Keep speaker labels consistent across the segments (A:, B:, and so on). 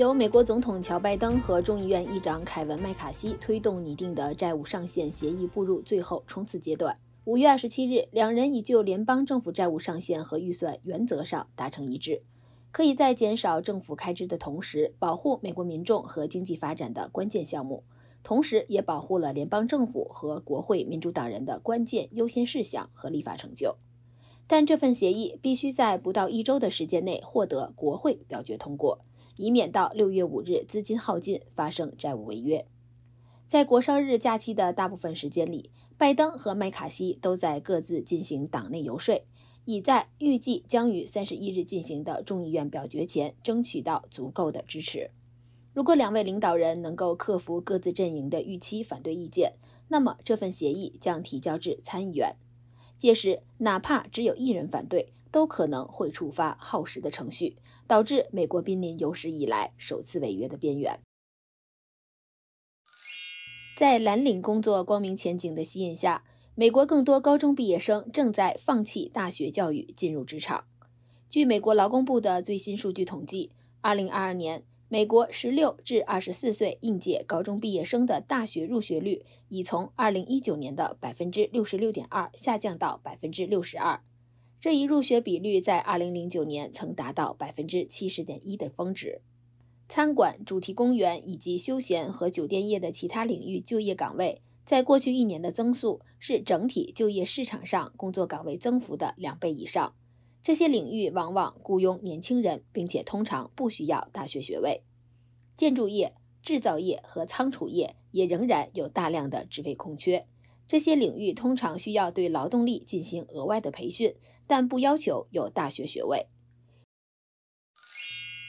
A: 由美国总统乔拜登和众议院议长凯文麦卡锡推动拟定的债务上限协议步入最后冲刺阶段。五月二十七日，两人已就联邦政府债务上限和预算原则上达成一致，可以在减少政府开支的同时，保护美国民众和经济发展的关键项目，同时也保护了联邦政府和国会民主党人的关键优先事项和立法成就。但这份协议必须在不到一周的时间内获得国会表决通过。以免到六月五日资金耗尽发生债务违约。在国商日假期的大部分时间里，拜登和麦卡锡都在各自进行党内游说，以在预计将于三十一日进行的众议院表决前争取到足够的支持。如果两位领导人能够克服各自阵营的预期反对意见，那么这份协议将提交至参议员。届时，哪怕只有一人反对。都可能会触发耗时的程序，导致美国濒临有史以来首次违约的边缘。在蓝领工作光明前景的吸引下，美国更多高中毕业生正在放弃大学教育进入职场。据美国劳工部的最新数据统计，二零二二年美国十六至二十四岁应届高中毕业生的大学入学率已从二零一九年的百分之六十六点二下降到百分之六十二。这一入学比率在2009年曾达到70.1%的峰值。餐馆、主题公园以及休闲和酒店业的其他领域就业岗位，在过去一年的增速是整体就业市场上工作岗位增幅的两倍以上。这些领域往往雇佣年轻人，并且通常不需要大学学位。建筑业、制造业和仓储业也仍然有大量的职位空缺。这些领域通常需要对劳动力进行额外的培训，但不要求有大学学位。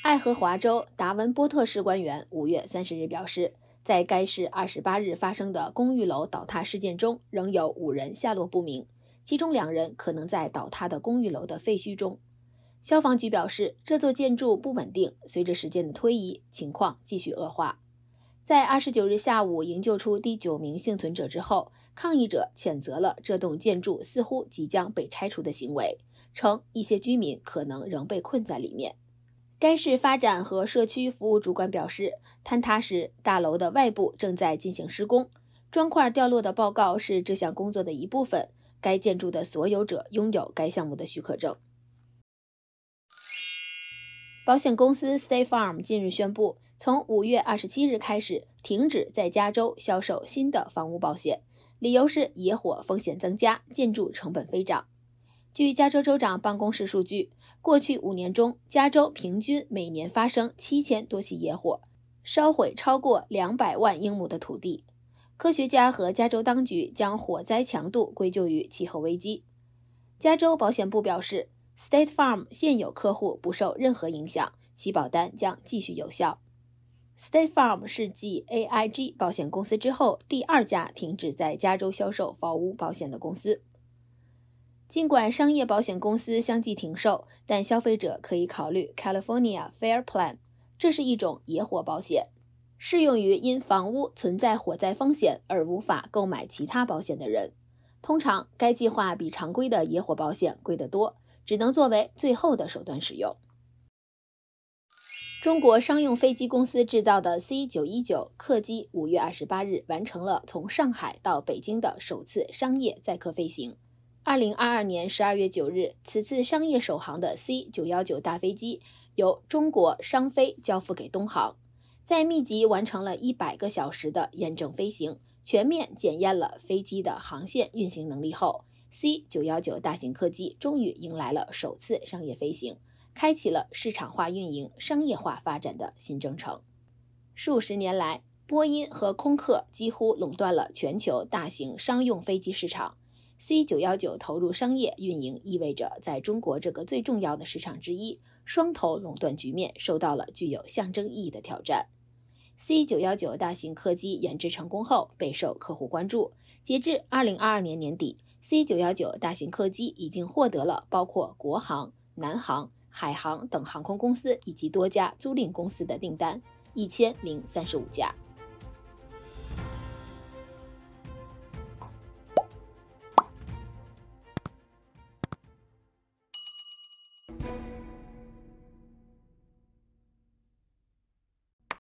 A: 爱荷华州达文波特市官员五月三十日表示，在该市二十八日发生的公寓楼倒塌事件中，仍有五人下落不明，其中两人可能在倒塌的公寓楼的废墟中。消防局表示，这座建筑不稳定，随着时间的推移，情况继续恶化。在二十九日下午营救出第九名幸存者之后，抗议者谴责了这栋建筑似乎即将被拆除的行为，称一些居民可能仍被困在里面。该市发展和社区服务主管表示，坍塌时大楼的外部正在进行施工，砖块掉落的报告是这项工作的一部分。该建筑的所有者拥有该项目的许可证。保险公司 State Farm 近日宣布。从五月二十七日开始，停止在加州销售新的房屋保险，理由是野火风险增加，建筑成本飞涨。据加州州长办公室数据，过去五年中，加州平均每年发生七千多起野火，烧毁超过两百万英亩的土地。科学家和加州当局将火灾强度归咎于气候危机。加州保险部表示，State Farm 现有客户不受任何影响，其保单将继续有效。State Farm 是继 AIG 保险公司之后第二家停止在加州销售房屋保险的公司。尽管商业保险公司相继停售，但消费者可以考虑 California f a i r Plan，这是一种野火保险，适用于因房屋存在火灾风险而无法购买其他保险的人。通常，该计划比常规的野火保险贵得多，只能作为最后的手段使用。中国商用飞机公司制造的 C 九一九客机，五月二十八日完成了从上海到北京的首次商业载客飞行。二零二二年十二月九日，此次商业首航的 C 九幺九大飞机由中国商飞交付给东航，在密集完成了一百个小时的验证飞行，全面检验了飞机的航线运行能力后，C 九幺九大型客机终于迎来了首次商业飞行。开启了市场化运营、商业化发展的新征程。数十年来，波音和空客几乎垄断了全球大型商用飞机市场。C 九幺九投入商业运营，意味着在中国这个最重要的市场之一，双头垄断局面受到了具有象征意义的挑战。C 九幺九大型客机研制成功后，备受客户关注。截至二零二二年年底，C 九幺九大型客机已经获得了包括国航、南航。海航等航空公司以及多家租赁公司的订单，一千零三十五架。